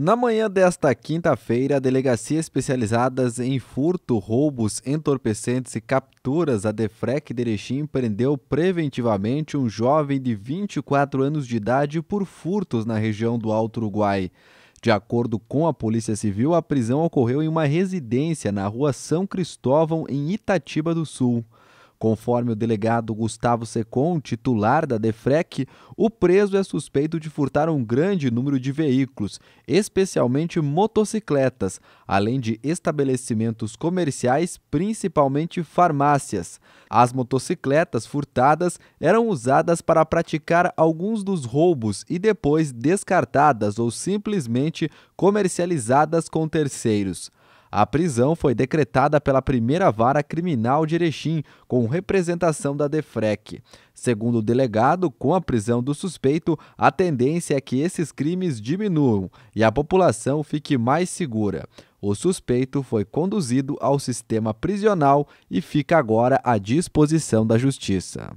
Na manhã desta quinta-feira, a delegacia especializadas em furto, roubos, entorpecentes e capturas, a Defrec de Erechim prendeu preventivamente um jovem de 24 anos de idade por furtos na região do Alto Uruguai. De acordo com a Polícia Civil, a prisão ocorreu em uma residência na rua São Cristóvão, em Itatiba do Sul. Conforme o delegado Gustavo Secon, titular da DEFREC, o preso é suspeito de furtar um grande número de veículos, especialmente motocicletas, além de estabelecimentos comerciais, principalmente farmácias. As motocicletas furtadas eram usadas para praticar alguns dos roubos e depois descartadas ou simplesmente comercializadas com terceiros. A prisão foi decretada pela primeira vara criminal de Erechim, com representação da DEFREC. Segundo o delegado, com a prisão do suspeito, a tendência é que esses crimes diminuam e a população fique mais segura. O suspeito foi conduzido ao sistema prisional e fica agora à disposição da Justiça.